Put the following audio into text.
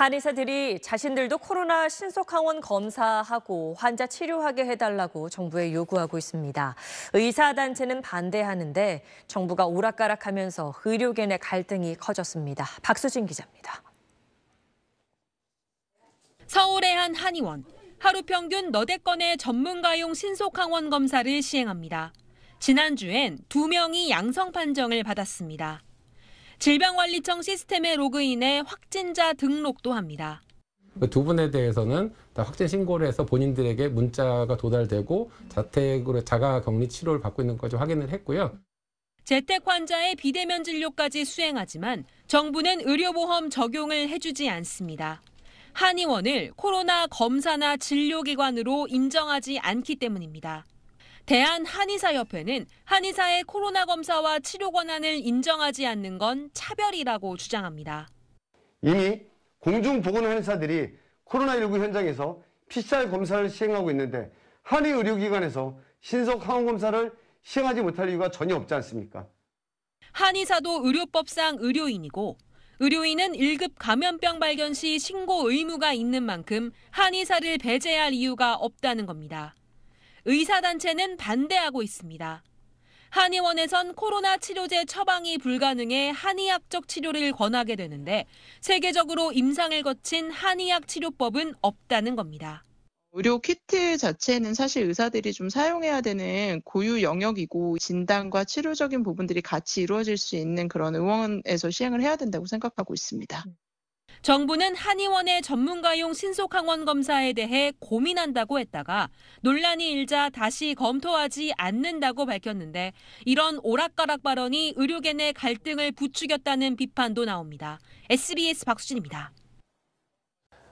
한의사들이 자신들도 코로나 신속항원 검사하고 환자 치료하게 해달라고 정부에 요구하고 있습니다. 의사단체는 반대하는데 정부가 오락가락하면서 의료계 내 갈등이 커졌습니다. 박수진 기자입니다. 서울의 한 한의원. 하루 평균 너댓 건의 전문가용 신속항원 검사를 시행합니다. 지난주엔 두명이 양성 판정을 받았습니다. 질병관리청 시스템에 로그인해 확진자 등록도 합니다. 그 두 분에 대해서는 다 확진 신고를 해서 본인들에게 문자가 도달되고 자택으로 자가 격리 치료를 받고 있는 것까지 확인을 했고요. 재택 환자의 비대면 진료까지 수행하지만 정부는 의료보험 적용을 해주지 않습니다. 한의원을 코로나 검사나 진료기관으로 인정하지 않기 때문입니다. 대한한의사협회는 한의사의 코로나 검사와 치료 권한을 인정하지 않는 건 차별이라고 주장합니다. 이미 공중보건회사들이 코로나19 현장에서 PCR 검사를 시행하고 있는데 한의 의료기관에서 신속 항원 검사를 시행하지 못할 이유가 전혀 없지 않습니까? 한의사도 의료법상 의료인이고 의료인은 1급 감염병 발견 시 신고 의무가 있는 만큼 한의사를 배제할 이유가 없다는 겁니다. 의사단체는 반대하고 있습니다. 한의원에선 코로나 치료제 처방이 불가능해 한의학적 치료를 권하게 되는데 세계적으로 임상을 거친 한의학 치료법은 없다는 겁니다. 의료 키트 자체는 사실 의사들이 좀 사용해야 되는 고유 영역이고 진단과 치료적인 부분들이 같이 이루어질 수 있는 그런 의원에서 시행을 해야 된다고 생각하고 있습니다. 음. 정부는 한의원의 전문가용 신속항원 검사에 대해 고민한다고 했다가 논란이 일자 다시 검토하지 않는다고 밝혔는데 이런 오락가락 발언이 의료계 내 갈등을 부추겼다는 비판도 나옵니다. SBS 박수진입니다.